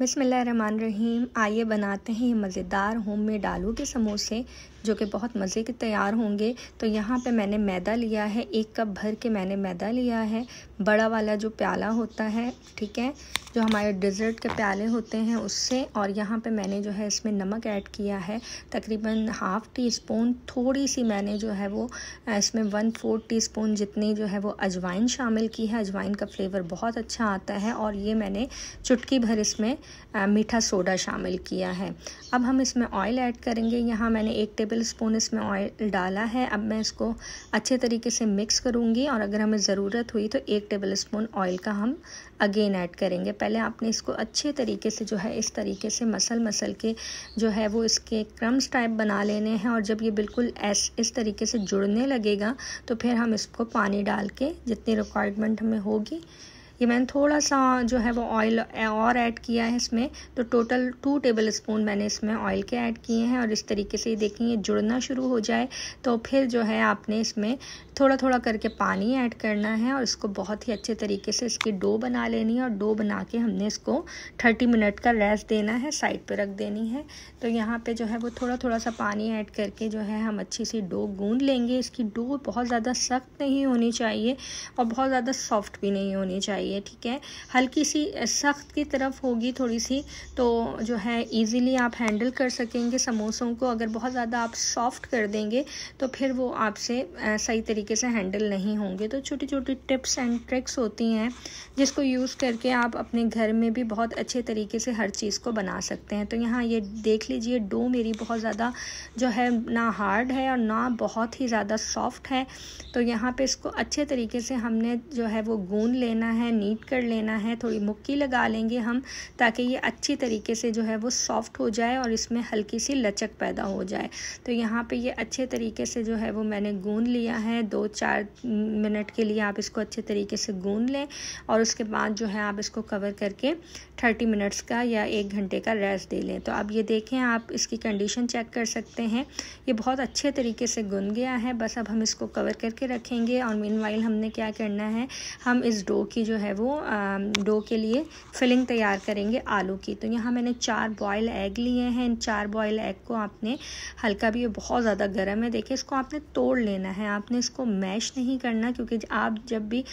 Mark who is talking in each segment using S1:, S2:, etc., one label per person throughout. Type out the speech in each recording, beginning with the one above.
S1: रहीम आइए बनाते हैं ये मज़ेदार होम मेड आलू के समोसे जो कि बहुत मज़े के तैयार होंगे तो यहाँ पे मैंने मैदा लिया है एक कप भर के मैंने मैदा लिया है बड़ा वाला जो प्याला होता है ठीक है जो हमारे डिज़र्ट के प्याले होते हैं उससे और यहाँ पे मैंने जो है इसमें नमक ऐड किया है तकरीबन हाफ़ टी स्पून थोड़ी सी मैंने जो है वो इसमें वन फोर्थ टी स्पून जितनी जो है वो अजवाइन शामिल की है अजवाइन का फ्लेवर बहुत अच्छा आता है और ये मैंने चुटकी भर इसमें मीठा सोडा शामिल किया है अब हम इसमें ऑयल ऐड करेंगे यहाँ मैंने एक टेबल स्पून इसमें ऑयल डाला है अब मैं इसको अच्छे तरीके से मिक्स करूँगी और अगर हमें ज़रूरत हुई तो एक टेबल स्पून ऑयल का हम अगेन ऐड करेंगे पहले आपने इसको अच्छे तरीके से जो है इस तरीके से मसल मसल के जो है वो इसके क्रम्स टाइप बना लेने हैं और जब ये बिल्कुल ऐस इस तरीके से जुड़ने लगेगा तो फिर हम इसको पानी डाल के जितनी रिक्वायरमेंट हमें होगी ये मैंने थोड़ा सा जो है वो ऑयल और ऐड किया है इसमें तो टोटल टू टेबल स्पून मैंने इसमें ऑयल के ऐड किए हैं और इस तरीके से ये देखें ये जुड़ना शुरू हो जाए तो फिर जो है आपने इसमें थोड़ा थोड़ा करके पानी ऐड करना है और इसको बहुत ही अच्छे तरीके से इसकी डो बना लेनी है और डो बना के हमने इसको थर्टी मिनट का रेस्ट देना है साइड पर रख देनी है तो यहाँ पर जो है वो थोड़ा थोड़ा सा पानी ऐड करके जो है हम अच्छी सी डो गूँध लेंगे इसकी डो बहुत ज़्यादा सख्त नहीं होनी चाहिए और बहुत ज़्यादा सॉफ्ट भी नहीं होनी चाहिए चाहिए ठीक है हल्की सी सख्त की तरफ होगी थोड़ी सी तो जो है इजीली आप हैंडल कर सकेंगे समोसों को अगर बहुत ज़्यादा आप सॉफ्ट कर देंगे तो फिर वो आपसे सही तरीके से हैंडल नहीं होंगे तो छोटी छोटी टिप्स एंड ट्रिक्स होती हैं जिसको यूज़ करके आप अपने घर में भी बहुत अच्छे तरीके से हर चीज़ को बना सकते हैं तो यहाँ ये देख लीजिए डो मेरी बहुत ज़्यादा जो है ना हार्ड है और ना बहुत ही ज़्यादा सॉफ्ट है तो यहाँ पे इसको अच्छे तरीके से हमने जो है वो गून लेना है नीट कर लेना है थोड़ी मुक्की लगा लेंगे हम ताकि ये अच्छी तरीके से जो है वो सॉफ्ट हो जाए और इसमें हल्की सी लचक पैदा हो जाए तो यहाँ पे ये अच्छे तरीके से जो है वो मैंने गूंद लिया है दो चार मिनट के लिए आप इसको अच्छे तरीके से गूंद लें और उसके बाद जो है आप इसको कवर करके थर्टी मिनट्स का या एक घंटे का रेस्ट दे लें तो अब ये देखें आप इसकी कंडीशन चेक कर सकते हैं ये बहुत अच्छे तरीके से गुन गया है बस अब हम इसको कवर करके रखेंगे और मीन हमने क्या करना है हम इस डो की जो है है वो um, डो के लिए फिलिंग तैयार करेंगे आलू की तो यहाँ मैंने चार बॉयल एग लिए हैं इन चार बॉयल एग को आपने हल्का भी ये बहुत ज़्यादा गर्म है देखिए इसको आपने तोड़ लेना है आपने इसको मैश नहीं करना क्योंकि आप जब भी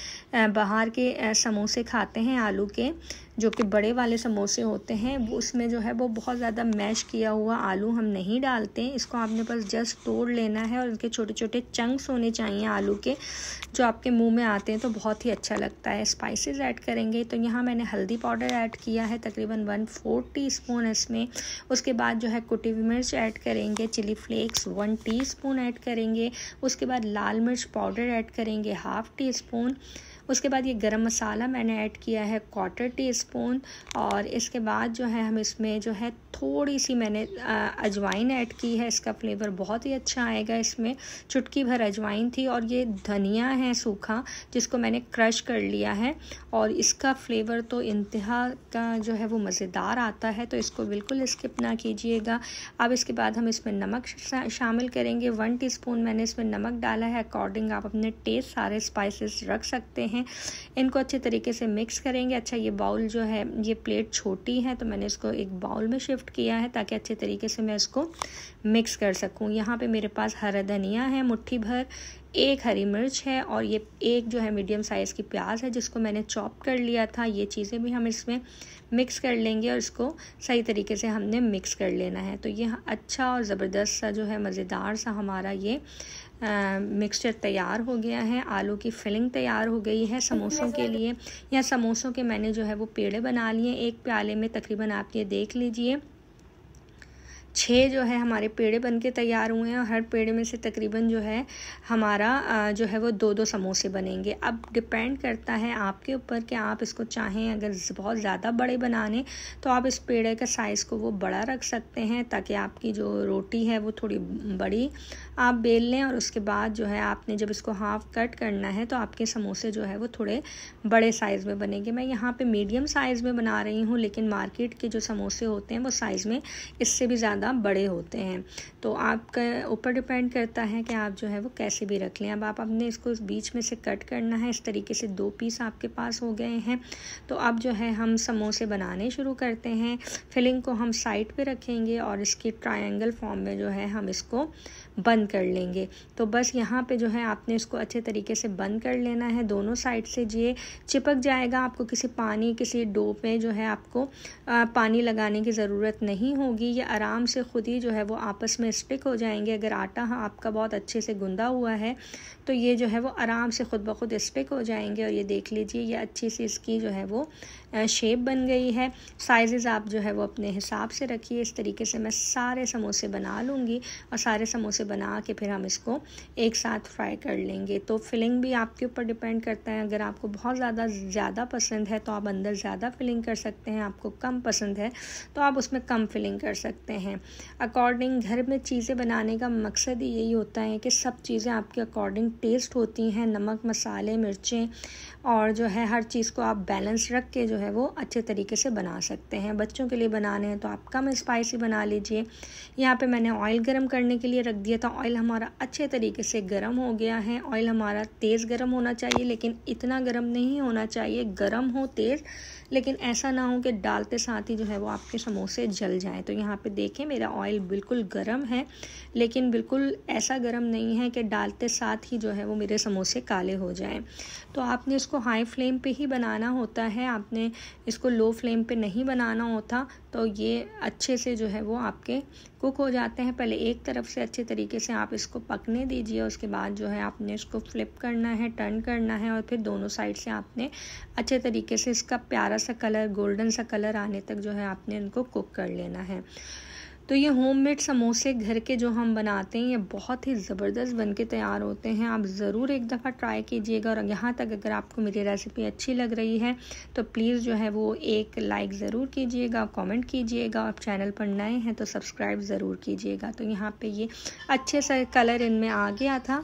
S1: बाहर के समोसे खाते हैं आलू के जो कि बड़े वाले समोसे होते हैं वो उसमें जो है वो बहुत ज़्यादा मैश किया हुआ आलू हम नहीं डालते इसको आपने बस जस्ट तोड़ लेना है और उनके छोटे छोटे चंक्स होने चाहिए आलू के जो आपके मुंह में आते हैं तो बहुत ही अच्छा लगता है स्पाइस स्पाइसेस ऐड करेंगे तो यहाँ मैंने हल्दी पाउडर ऐड किया है तकरीबन वन फोर टी स्पून इसमें उसके बाद जो है कुटी हुई मिर्च ऐड करेंगे chili flakes one teaspoon add करेंगे उसके बाद लाल मिर्च पाउडर ऐड करेंगे हाफ़ टी स्पून उसके बाद ये गरम मसाला मैंने ऐड किया है क्वार्टर टी स्पून और इसके बाद जो है हम इसमें जो है थोड़ी सी मैंने अजवाइन ऐड की है इसका फ्लेवर बहुत ही अच्छा आएगा इसमें चुटकी भर अजवाइन थी और ये धनिया है सूखा जिसको मैंने क्रश कर लिया है और इसका फ्लेवर तो इंतहा का जो है वो मज़ेदार आता है तो इसको बिल्कुल स्किप ना कीजिएगा अब इसके बाद हम इसमें नमक शामिल करेंगे वन टी मैंने इसमें नमक डाला है अकॉर्डिंग आप अपने टेस्ट सारे स्पाइसेस रख सकते हैं हैं इनको अच्छे तरीके से मिक्स करेंगे अच्छा ये बाउल जो है ये प्लेट छोटी है तो मैंने इसको एक बाउल में शिफ्ट किया है ताकि अच्छे तरीके से मैं इसको मिक्स कर सकूँ यहाँ पर मेरे पास हरा धनिया है मुठ्ठी भर एक हरी मिर्च है और ये एक जो है मीडियम साइज़ की प्याज है जिसको मैंने चॉप कर लिया था ये चीज़ें भी हम इसमें मिक्स कर लेंगे और इसको सही तरीके से हमने मिक्स कर लेना है तो ये अच्छा और ज़बरदस्त सा जो है मज़ेदार सा हमारा ये मिक्सचर तैयार हो गया है आलू की फिलिंग तैयार हो गई है समोसों के लिए या समोसों के मैंने जो है वो पेड़े बना लिए एक प्याले में तकरीबन आप ये देख लीजिए छः जो है हमारे पेड़े बन के तैयार हुए हैं और हर पेड़े में से तकरीबन जो है हमारा जो है वो दो दो समोसे बनेंगे अब डिपेंड करता है आपके ऊपर कि आप इसको चाहें अगर बहुत ज़्यादा बड़े बनाने तो आप इस पेड़े का साइज़ को वो बड़ा रख सकते हैं ताकि आपकी जो रोटी है वो थोड़ी बड़ी आप बेल लें और उसके बाद जो है आपने जब इसको हाफ़ कट करना है तो आपके समोसे जो है वो थोड़े बड़े साइज़ में बनेंगे मैं यहाँ पे मीडियम साइज़ में बना रही हूँ लेकिन मार्केट के जो समोसे होते हैं वो साइज़ में इससे भी ज़्यादा बड़े होते हैं तो आपका ऊपर डिपेंड करता है कि आप जो है वो कैसे भी रख लें अब आप अपने इसको बीच में से कट करना है इस तरीके से दो पीस आपके पास हो गए हैं तो अब जो है हम समोसे बनाने शुरू करते हैं फिलिंग को हम साइड पर रखेंगे और इसके ट्राइंगल फॉर्म में जो है हम इसको बंद बंद कर लेंगे तो बस यहाँ पे जो है आपने इसको अच्छे तरीके से बंद कर लेना है दोनों साइड से ये चिपक जाएगा आपको किसी पानी किसी डो पे जो है आपको आ, पानी लगाने की ज़रूरत नहीं होगी ये आराम से ख़ुद ही जो है वो आपस में स्टिक हो जाएंगे अगर आटा हाँ आपका बहुत अच्छे से गुंदा हुआ है तो ये जो है वो आराम से ख़ुद ब खुद स्टिक हो जाएंगे और ये देख लीजिए ये अच्छी सी इसकी जो है वो शेप बन गई है साइजेस आप जो है वो अपने हिसाब से रखिए इस तरीके से मैं सारे समोसे बना लूँगी और सारे समोसे बना बना के फिर हम इसको एक साथ फ्राई कर लेंगे तो फिलिंग भी आपके ऊपर डिपेंड करता है अगर आपको बहुत ज़्यादा ज़्यादा पसंद है तो आप अंदर ज़्यादा फिलिंग कर सकते हैं आपको कम पसंद है तो आप उसमें कम फिलिंग कर सकते हैं अकॉर्डिंग घर में चीज़ें बनाने का मकसद ही यही होता है कि सब चीज़ें आपके अकॉर्डिंग टेस्ट होती हैं नमक मसाले मिर्चें और जो है हर चीज़ को आप बैलेंस रख के जो है वो अच्छे तरीके से बना सकते हैं बच्चों के लिए बनाने हैं तो आप कम स्पाइसी बना लीजिए यहाँ पे मैंने ऑयल गरम करने के लिए रख दिया था ऑयल हमारा अच्छे तरीके से गर्म हो गया है ऑयल हमारा तेज़ गर्म होना चाहिए लेकिन इतना गर्म नहीं होना चाहिए गर्म हो तेज़ लेकिन ऐसा ना हो कि डालते साथ ही जो है वो आपके समोसे जल जाएं तो यहाँ पे देखें मेरा ऑयल बिल्कुल गर्म है लेकिन बिल्कुल ऐसा गर्म नहीं है कि डालते साथ ही जो है वो मेरे समोसे काले हो जाएँ तो आपने इसको हाई फ्लेम पर ही बनाना होता है आपने इसको लो फ्लेम पर नहीं बनाना होता तो ये अच्छे से जो है वो आपके कुक हो जाते हैं पहले एक तरफ से अच्छे तरीके से आप इसको पकने दीजिए उसके बाद जो है आपने इसको फ्लिप करना है टर्न करना है और फिर दोनों साइड से आपने अच्छे तरीके से इसका प्यारा सा कलर गोल्डन सा कलर आने तक जो है आपने इनको कुक कर लेना है तो ये होम मेड समोसे घर के जो हम बनाते हैं ये बहुत ही ज़बरदस्त बन के तैयार होते हैं आप ज़रूर एक दफ़ा ट्राई कीजिएगा और यहाँ तक अगर आपको मेरी रेसिपी अच्छी लग रही है तो प्लीज़ जो है वो एक लाइक ज़रूर कीजिएगा कमेंट कीजिएगा आप चैनल पर नए हैं तो सब्सक्राइब ज़रूर कीजिएगा तो यहाँ पे ये अच्छे सा कलर इनमें आ गया था